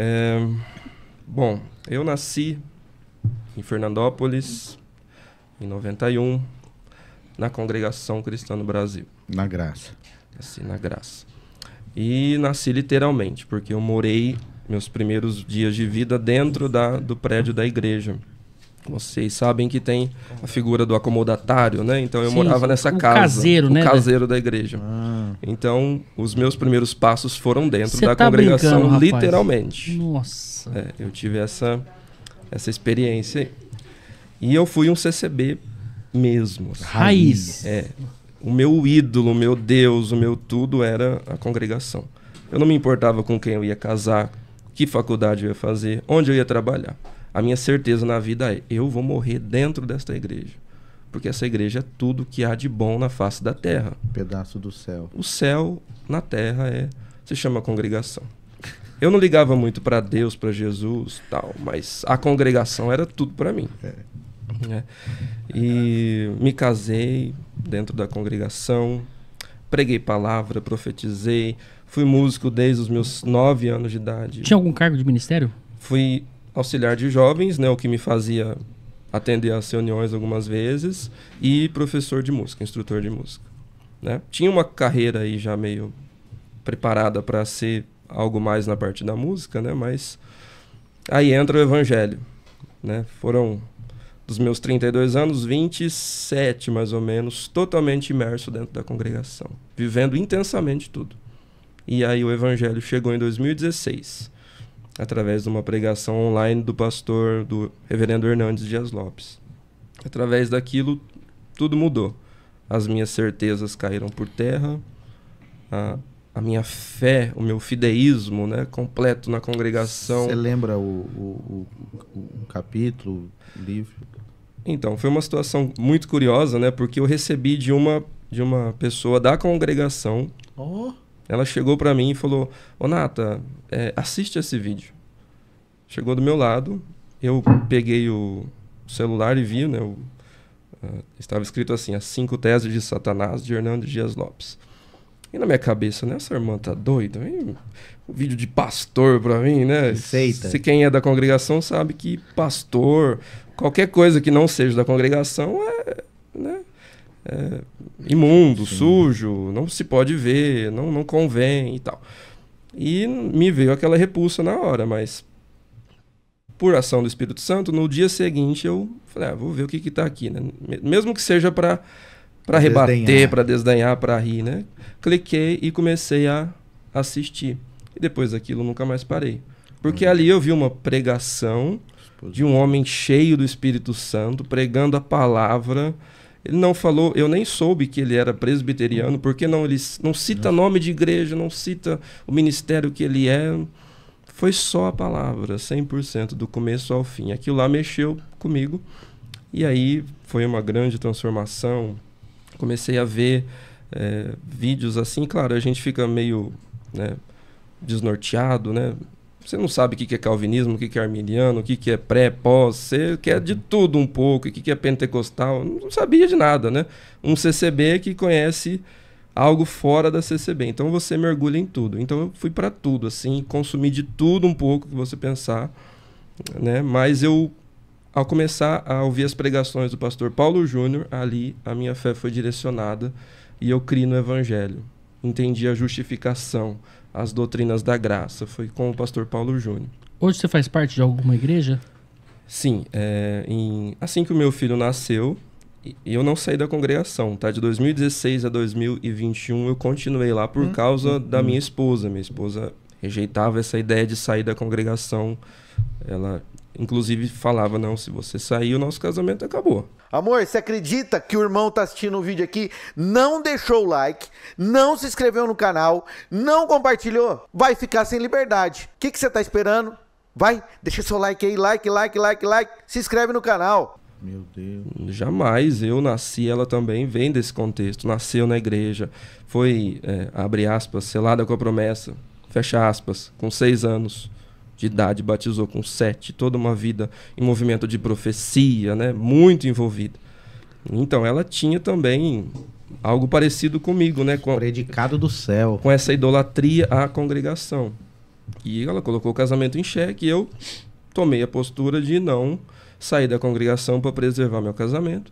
É, bom, eu nasci em Fernandópolis em 91, na Congregação Cristã no Brasil. Na Graça. Nasci na Graça. E nasci literalmente, porque eu morei meus primeiros dias de vida dentro da, do prédio da igreja vocês sabem que tem a figura do acomodatário, né? Então eu Sim, morava nessa o casa. Caseiro, o né, né? caseiro da igreja. Ah. Então, os meus primeiros passos foram dentro Cê da tá congregação, literalmente. Nossa. É, eu tive essa, essa experiência aí. E eu fui um CCB mesmo. Assim. Raiz. É. O meu ídolo, o meu Deus, o meu tudo era a congregação. Eu não me importava com quem eu ia casar, que faculdade eu ia fazer, onde eu ia trabalhar a minha certeza na vida é: eu vou morrer dentro desta igreja. Porque essa igreja é tudo que há de bom na face da terra. Um pedaço do céu. O céu na terra é se chama congregação. Eu não ligava muito para Deus, para Jesus, tal, mas a congregação era tudo para mim. É. É. E me casei dentro da congregação, preguei palavra, profetizei, fui músico desde os meus nove anos de idade. Tinha algum cargo de ministério? Fui auxiliar de jovens, né, o que me fazia atender às reuniões algumas vezes, e professor de música, instrutor de música. Né? Tinha uma carreira aí já meio preparada para ser algo mais na parte da música, né? mas aí entra o evangelho. Né? Foram dos meus 32 anos, 27 mais ou menos, totalmente imerso dentro da congregação, vivendo intensamente tudo. E aí o evangelho chegou em 2016 através de uma pregação online do pastor, do reverendo Hernandes Dias Lopes. Através daquilo, tudo mudou. As minhas certezas caíram por terra, a, a minha fé, o meu fideísmo né, completo na congregação. Você lembra o, o, o, o capítulo, o livro? Então, foi uma situação muito curiosa, né? Porque eu recebi de uma, de uma pessoa da congregação. Oh. Ela chegou para mim e falou: Ô Nata, é, assiste esse vídeo. Chegou do meu lado, eu peguei o celular e vi, né? O, uh, estava escrito assim, as cinco teses de Satanás, de Hernando Dias Lopes. E na minha cabeça, né? Essa irmã tá doida. Hein? Um vídeo de pastor pra mim, né? Seita. Se quem é da congregação sabe que pastor, qualquer coisa que não seja da congregação é, né? É imundo, Sim. sujo, não se pode ver, não, não convém e tal. E me veio aquela repulsa na hora, mas por ação do Espírito Santo, no dia seguinte eu falei, ah, vou ver o que está aqui, né? Mesmo que seja para para rebater, para desdenhar, para rir, né? Cliquei e comecei a assistir. E depois daquilo nunca mais parei. Porque ali eu vi uma pregação de um homem cheio do Espírito Santo, pregando a palavra. Ele não falou, eu nem soube que ele era presbiteriano, porque não ele não cita nome de igreja, não cita o ministério que ele é foi só a palavra, 100% do começo ao fim. Aquilo lá mexeu comigo e aí foi uma grande transformação. Comecei a ver é, vídeos assim, claro, a gente fica meio né, desnorteado, né? Você não sabe o que é calvinismo, o que é arminiano, o que é pré, pós, você quer de tudo um pouco, o que é pentecostal, não sabia de nada, né? Um CCB que conhece algo fora da CCB. Então você mergulha em tudo. Então eu fui para tudo, assim, consumi de tudo um pouco que você pensar, né? Mas eu ao começar a ouvir as pregações do pastor Paulo Júnior, ali a minha fé foi direcionada e eu criei no evangelho. Entendi a justificação, as doutrinas da graça. Foi com o pastor Paulo Júnior. Hoje você faz parte de alguma igreja? Sim, é, em, assim que o meu filho nasceu, e eu não saí da congregação, tá? De 2016 a 2021 eu continuei lá por hum, causa hum, da hum. minha esposa. Minha esposa rejeitava essa ideia de sair da congregação. Ela inclusive falava: não, se você sair, o nosso casamento acabou. Amor, você acredita que o irmão tá assistindo o um vídeo aqui, não deixou o like, não se inscreveu no canal, não compartilhou? Vai ficar sem liberdade. O que, que você tá esperando? Vai, deixa seu like aí, like, like, like, like, se inscreve no canal. Meu Deus. Jamais. Eu nasci, ela também vem desse contexto. Nasceu na igreja, foi, é, abre aspas, selada com a promessa, fecha aspas, com seis anos de idade, batizou com sete, toda uma vida em movimento de profecia, né? Muito envolvida. Então, ela tinha também algo parecido comigo, né? Com, Predicado do céu. Com essa idolatria à congregação. E ela colocou o casamento em xeque e eu tomei a postura de não saí da congregação para preservar meu casamento,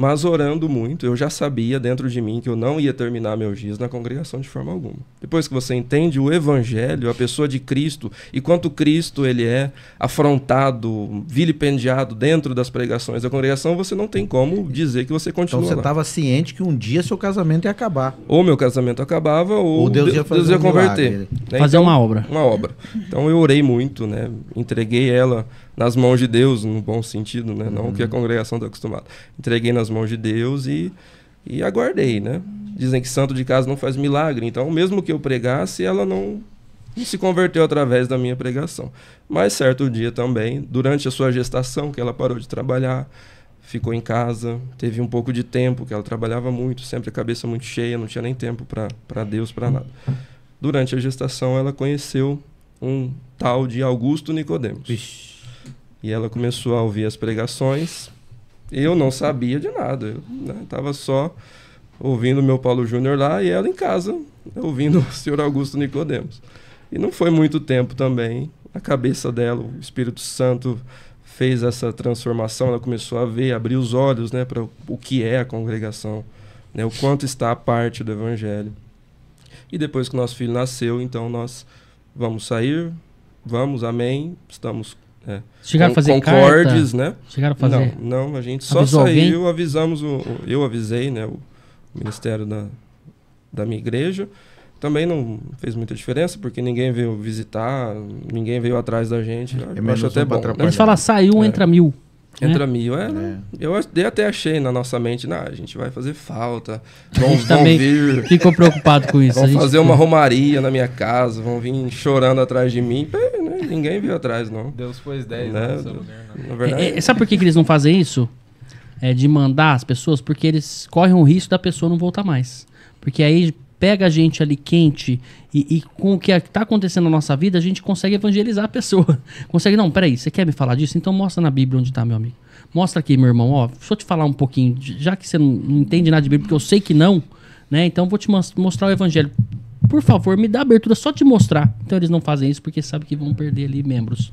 mas orando muito, eu já sabia dentro de mim que eu não ia terminar meus dias na congregação de forma alguma. Depois que você entende o evangelho, a pessoa de Cristo e quanto Cristo ele é afrontado, vilipendiado dentro das pregações da congregação, você não tem como dizer que você continua. Então você estava ciente que um dia seu casamento ia acabar. Ou meu casamento acabava ou, ou Deus, ia fazer Deus ia converter, um né? fazer então, uma obra. Uma obra. Então eu orei muito, né? Entreguei ela nas mãos de Deus, no bom sentido, né? Uhum. Não que a uhum. congregação está acostumada. Entreguei nas mãos de Deus e, e aguardei, né? Dizem que santo de casa não faz milagre. Então, mesmo que eu pregasse, ela não se converteu através da minha pregação. Mas certo dia também, durante a sua gestação, que ela parou de trabalhar, ficou em casa, teve um pouco de tempo, que ela trabalhava muito, sempre a cabeça muito cheia, não tinha nem tempo para Deus, para nada. Durante a gestação, ela conheceu um tal de Augusto Nicodemos. Vixe. E ela começou a ouvir as pregações. Eu não sabia de nada. Eu né, tava só ouvindo meu Paulo Júnior lá e ela em casa, ouvindo o senhor Augusto Nicodemos. E não foi muito tempo também. A cabeça dela, o Espírito Santo fez essa transformação, ela começou a ver, abrir os olhos, né, para o que é a congregação, né, o quanto está a parte do evangelho. E depois que o nosso filho nasceu, então nós vamos sair, vamos, amém, estamos é. Chegaram a fazer concordes, carta? né? Chegaram a fazer? Não, não a gente só Avisou saiu, alguém? avisamos, o, eu avisei, né? O, ministério da, da minha igreja. Também não fez muita diferença, porque ninguém veio visitar, ninguém veio atrás da gente. É eu acho até bom. Né? Eles falam, saiu, é. entra mil. Né? Entra mil, é, né? é. Eu até achei na nossa mente, nah, a gente vai fazer falta. Vão, a gente vão também vir, ficou preocupado com isso. Vão fazer ficou... uma romaria na minha casa, vão vir chorando atrás de mim ninguém, viu atrás, não. Deus pôs 10 né? né? no mulher, não. Né? Na verdade... É, é, sabe por que, que eles não fazem isso? É, de mandar as pessoas, porque eles correm o risco da pessoa não voltar mais. Porque aí pega a gente ali quente e, e com o que está acontecendo na nossa vida, a gente consegue evangelizar a pessoa. Consegue, não, peraí, você quer me falar disso? Então mostra na Bíblia onde está, meu amigo. Mostra aqui, meu irmão, ó, deixa eu te falar um pouquinho, já que você não entende nada de Bíblia, porque eu sei que não, né? Então vou te mostrar o evangelho por favor, me dá abertura só te mostrar. Então eles não fazem isso porque sabem que vão perder ali membros.